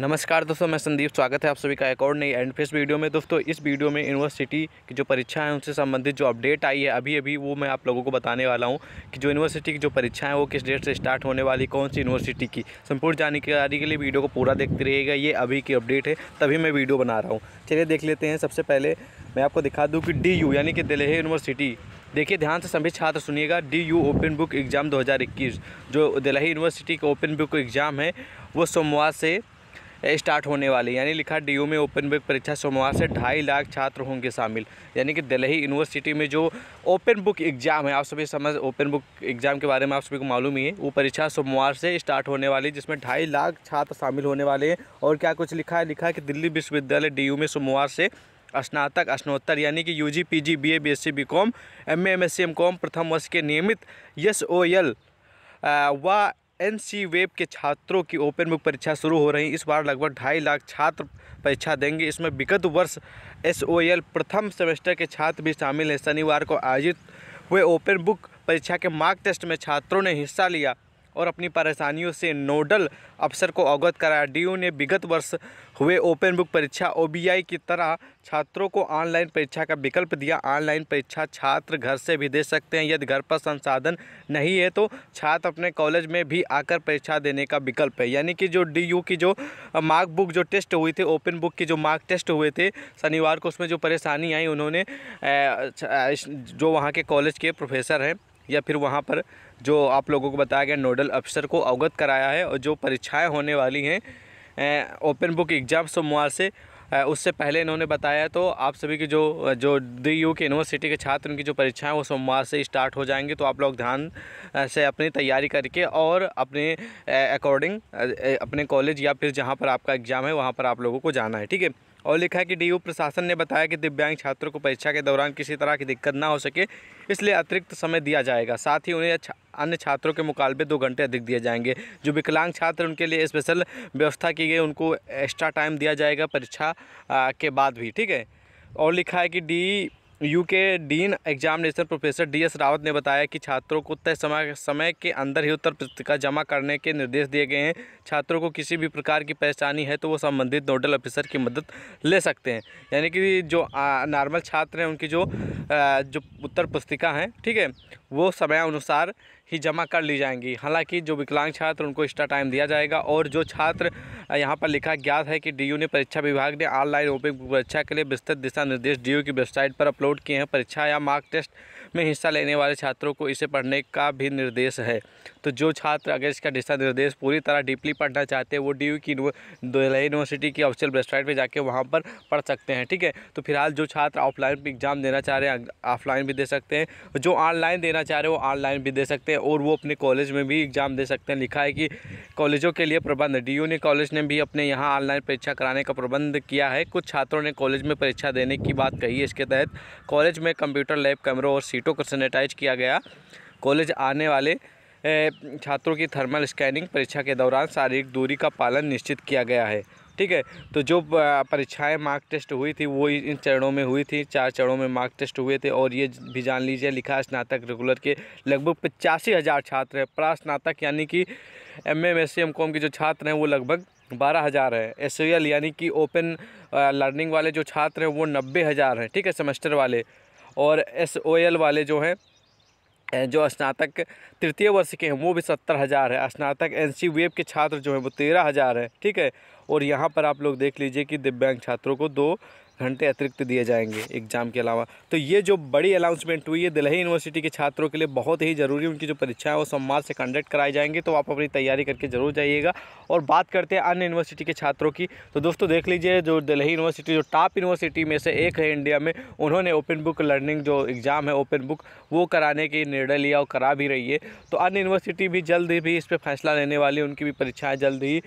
नमस्कार दोस्तों मैं संदीप स्वागत है आप सभी का एक और नई एंड फेस वीडियो में दोस्तों इस वीडियो में यूनिवर्सिटी की जो परीक्षा है उनसे संबंधित जो अपडेट आई है अभी अभी वो मैं आप लोगों को बताने वाला हूँ कि जो यूनिवर्सिटी की जो परीक्षा है वो किस डेट से स्टार्ट होने वाली कौन सी यूनिवर्सिटी की संपूर्ण जानकारी के लिए वीडियो को पूरा देखते रहेगा ये अभी की अपडेट है तभी मैं वीडियो बना रहा हूँ चलिए देख लेते हैं सबसे पहले मैं आपको दिखा दूँ कि डी यानी कि दिल्ली यूनिवर्सिटी देखिए ध्यान से सभी छात्र सुनिएगा D U open book exam 2021 जो दिल्ली यूनिवर्सिटी का ओपन बुक एग्ज़ाम है वो सोमवार से स्टार्ट होने वाली यानी लिखा डी में ओपन बुक परीक्षा सोमवार से ढाई लाख छात्र होंगे शामिल यानी कि दिल्ली यूनिवर्सिटी में जो ओपन बुक एग्ज़ाम है आप सभी समझ ओपन बुक एग्ज़ाम के बारे में आप सभी को मालूम ही है वो परीक्षा सोमवार से स्टार्ट होने वाली जिसमें ढाई लाख छात्र शामिल होने वाले हैं और क्या कुछ लिखा है लिखा है कि दिल्ली विश्वविद्यालय डी में सोमवार से स्नातक स्नोत्तर यानी कि U G G P B B A S C com M A M S C M com प्रथम वर्ष के नियमित एस ओ एल व एन सी वेब के छात्रों की ओपन बुक परीक्षा शुरू हो रही इस बार लगभग ढाई लाख छात्र परीक्षा देंगे इसमें विगत वर्ष एस प्रथम सेमेस्टर के छात्र भी शामिल हैं शनिवार को आयोजित हुए ओपन बुक परीक्षा के मार्क टेस्ट में छात्रों ने हिस्सा लिया और अपनी परेशानियों से नोडल अफसर को अवगत कराया डी ने विगत वर्ष हुए ओपन बुक परीक्षा ओ की तरह छात्रों को ऑनलाइन परीक्षा का विकल्प दिया ऑनलाइन परीक्षा छात्र घर से भी दे सकते हैं यदि घर पर संसाधन नहीं है तो छात्र अपने कॉलेज में भी आकर परीक्षा देने का विकल्प है यानी कि जो डी की जो मार्क बुक जो टेस्ट हुई थी ओपन बुक की जो मार्क टेस्ट हुए थे शनिवार को उसमें जो परेशानी आई उन्होंने जो वहाँ के कॉलेज के प्रोफेसर हैं या फिर वहाँ पर जो आप लोगों को बताया गया नोडल अफसर को अवगत कराया है और जो परीक्षाएँ होने वाली हैं ओपन बुक एग्ज़ाम सोमवार से उससे पहले इन्होंने बताया तो आप सभी की जो जो डी यू के यूनिवर्सिटी के छात्र उनकी जो परीक्षाएं वो सोमवार से स्टार्ट हो जाएंगे तो आप लोग ध्यान से अपनी तैयारी करके और अपने अकॉर्डिंग अपने कॉलेज या फिर जहां पर आपका एग्ज़ाम है वहां पर आप लोगों को जाना है ठीक है और लिखा है कि डीयू प्रशासन ने बताया कि दिव्यांग छात्रों को परीक्षा के दौरान किसी तरह की दिक्कत ना हो सके इसलिए अतिरिक्त समय दिया जाएगा साथ ही उन्हें अन्य छात्रों के मुकाबले दो घंटे अधिक दिए जाएंगे जो विकलांग छात्र उनके लिए स्पेशल व्यवस्था की गई उनको एक्स्ट्रा टाइम दिया जाएगा परीक्षा के बाद भी ठीक है और लिखा है कि डी यू के dean examination professor D S Rawat ने बताया कि छात्रों को तय समय समय के अंदर ही उत्तर पुस्तिका जमा करने के निर्देश दिए गए हैं छात्रों को किसी भी प्रकार की परेशानी है तो वो संबंधित नोडल ऑफिसर की मदद ले सकते हैं यानी कि जो नॉर्मल छात्र हैं उनकी जो आ, जो उत्तर पुस्तिका हैं ठीक है वो समय अनुसार ही जमा कर ली जाएंगी हालांकि जो विकलांग छात्र उनको एक्स्ट्रा टाइम दिया जाएगा और जो छात्र यहाँ पर लिखा ज्ञात है कि डीयू ने परीक्षा विभाग ने ऑनलाइन ओपिक परीक्षा के लिए विस्तृत दिशा निर्देश डीयू की वेबसाइट पर अपलोड किए हैं परीक्षा या मार्क टेस्ट में हिस्सा लेने वाले छात्रों को इसे पढ़ने का भी निर्देश है तो जो छात्र अगर इसका दिशा निर्देश पूरी तरह डीपली पढ़ना चाहते हैं वो डी की यूनिवर्सिटी की ऑफिशियल वेबसाइट पर जाके वहाँ पर पढ़ सकते हैं ठीक है तो फिलहाल जो छात्र ऑफलाइन एग्ज़ाम देना चाह रहे हैं ऑफलाइन भी दे सकते हैं जो ऑनलाइन देना चाह रहे हैं वो ऑनलाइन भी दे सकते हैं और वो अपने कॉलेज में भी एग्ज़ाम दे सकते हैं लिखा है कि कॉलेजों के लिए प्रबंध डी ने कॉलेज ने भी अपने यहाँ ऑनलाइन परीक्षा कराने का प्रबंध किया है कुछ छात्रों ने कॉलेज में परीक्षा देने की बात कही इसके तहत कॉलेज में कंप्यूटर लैब कैमरों और सीटों को सैनिटाइज किया गया कॉलेज आने वाले छात्रों की थर्मल स्कैनिंग परीक्षा के दौरान शारीरिक दूरी का पालन निश्चित किया गया है ठीक है तो जो परीक्षाएं मार्क टेस्ट हुई थी वो इन चरणों में हुई थी चार चरणों में मार्क टेस्ट हुए थे और ये भी जान लीजिए लिखा स्नातक रेगुलर के लगभग पचासी हज़ार छात्र हैं प्रास्नातक यानी कि M M S C M com के जो छात्र हैं वो लगभग बारह हज़ार है एस यानी कि ओपन लर्निंग वाले जो छात्र हैं वो नब्बे हज़ार हैं ठीक है सेमेस्टर वाले और एस वाले जो हैं जो स्नातक तृतीय वर्ष के हैं वो भी सत्तर हज़ार है स्नातक एन सी वेब के छात्र जो हैं वो तेरह हज़ार है ठीक है और यहाँ पर आप लोग देख लीजिए कि दिव्यांग छात्रों को दो घंटे अतिरिक्त दिए जाएंगे एग्ज़ाम के अलावा तो ये जो बड़ी अनाउंसमेंट हुई है दिल्ली यूनिवर्सिटी के छात्रों के लिए बहुत ही ज़रूरी उनकी जो परीक्षाएँ वो सोमवार से कंडक्ट कराई जाएंगे तो आप अपनी तैयारी करके ज़रूर जाइएगा और बात करते हैं अन्य यूनिवर्सिटी के छात्रों की तो दोस्तों देख लीजिए जो दिल्ली यूनिवर्सिटी जो टॉप यूनिवर्सिटी में से एक है इंडिया में उन्होंने ओपन बुक लर्निंग जो एग्ज़ाम है ओपन बुक वो कराने के निर्णय लिया और करा भी रही है तो अन्य यूनिवर्सिटी भी जल्द ही भी इस पर फैसला लेने वाली उनकी भी परीक्षाएँ जल्द ही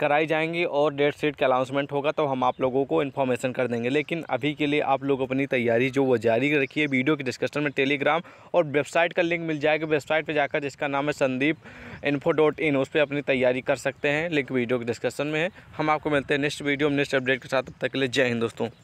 कराई जाएंगी और डेट शीट का अनाउंसमेंट होगा तो हम आप लोगों को इन्फॉर्मेशन कर देंगे लेकिन अभी के लिए आप लोग अपनी तैयारी जो वो जारी रखिए वीडियो के डिस्कशन में टेलीग्राम और वेबसाइट का लिंक मिल जाएगा वेबसाइट पर जाकर जिसका नाम है संदीप इन्फो डॉट इन उस पर अपनी तैयारी कर सकते हैं लिंक वीडियो के डिस्कशन में है हम आपको मिलते हैं नेक्स्ट वीडियो में नेक्स्ट अपडेट के साथ तब तक के लिए जय हिंद दोस्तों